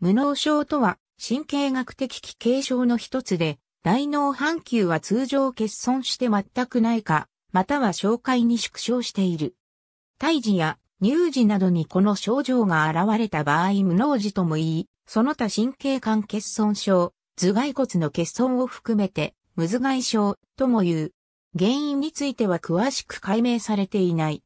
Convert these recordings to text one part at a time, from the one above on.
無脳症とは神経学的気形症の一つで、大脳半球は通常欠損して全くないか、または障害に縮小している。胎児や乳児などにこの症状が現れた場合無脳児とも言い、その他神経管欠損症、頭蓋骨の欠損を含めて、無頭蓋症とも言う。原因については詳しく解明されていない。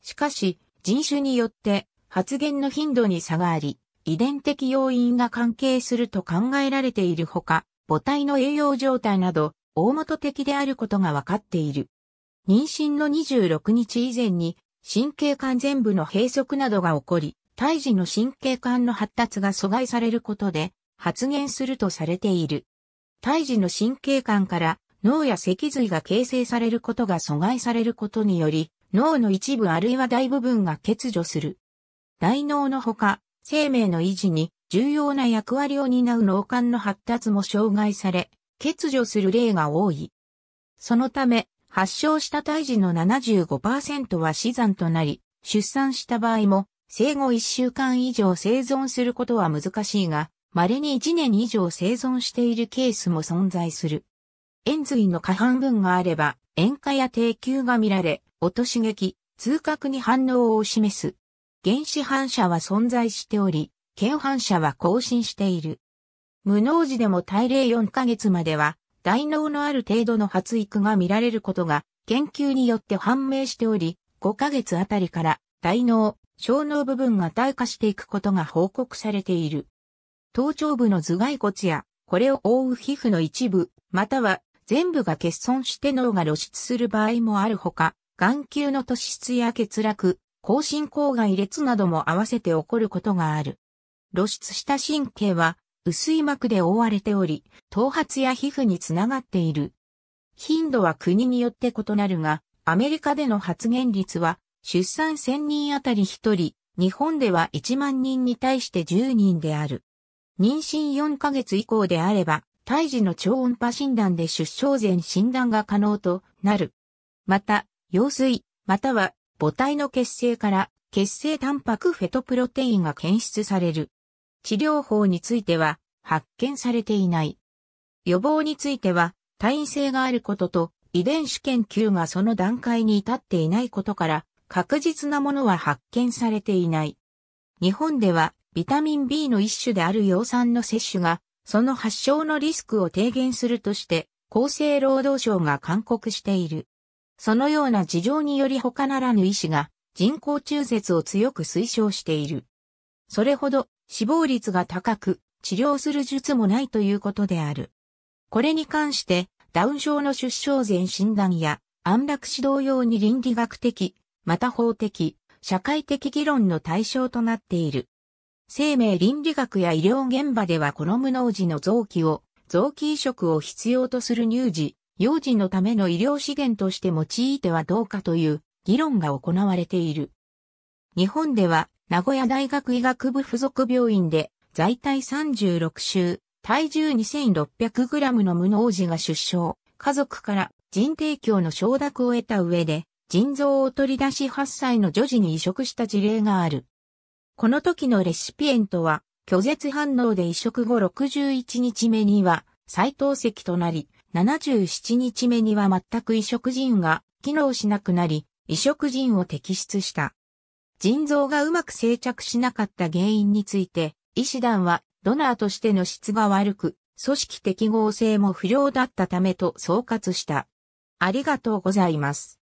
しかし、人種によって発言の頻度に差があり、遺伝的要因が関係すると考えられているほか、母体の栄養状態など、大元的であることが分かっている。妊娠の26日以前に、神経管全部の閉塞などが起こり、胎児の神経管の発達が阻害されることで、発現するとされている。胎児の神経管から脳や脊髄が形成されることが阻害されることにより、脳の一部あるいは大部分が欠如する。大脳のほか、生命の維持に重要な役割を担う脳幹の発達も障害され、欠如する例が多い。そのため、発症した胎児の75%は死産となり、出産した場合も、生後1週間以上生存することは難しいが、稀に1年以上生存しているケースも存在する。円髄の下半分があれば、塩化や低球が見られ、音刺激、痛覚に反応を示す。原始反射は存在しており、県反射は更新している。無能時でも大例4ヶ月までは、大脳のある程度の発育が見られることが、研究によって判明しており、5ヶ月あたりから大脳、小脳部分が退化していくことが報告されている。頭頂部の頭蓋骨や、これを覆う皮膚の一部、または全部が欠損して脳が露出する場合もあるほか、眼球の突出や欠落、後進口外裂なども合わせて起こることがある。露出した神経は薄い膜で覆われており、頭髪や皮膚につながっている。頻度は国によって異なるが、アメリカでの発現率は出産1000人あたり1人、日本では1万人に対して10人である。妊娠4ヶ月以降であれば、胎児の超音波診断で出生前診断が可能となる。また、羊水、または母体の血清から血清タンパクフェトプロテインが検出される。治療法については発見されていない。予防については退院性があることと遺伝子研究がその段階に至っていないことから確実なものは発見されていない。日本ではビタミン B の一種である葉酸の摂取がその発症のリスクを低減するとして厚生労働省が勧告している。そのような事情により他ならぬ医師が人工中絶を強く推奨している。それほど死亡率が高く治療する術もないということである。これに関してダウン症の出生前診断や安楽指導用に倫理学的、また法的、社会的議論の対象となっている。生命倫理学や医療現場ではこの無能児の臓器を、臓器移植を必要とする乳児、幼児のための医療資源として用いてはどうかという議論が行われている。日本では名古屋大学医学部附属病院で在体36週、体重 2600g の無能児が出生、家族から腎提供の承諾を得た上で腎臓を取り出し8歳の女児に移植した事例がある。この時のレシピエントは拒絶反応で移植後61日目には再透析となり、77日目には全く移植人が機能しなくなり、移植人を摘出した。腎臓がうまく生着しなかった原因について、医師団はドナーとしての質が悪く、組織適合性も不良だったためと総括した。ありがとうございます。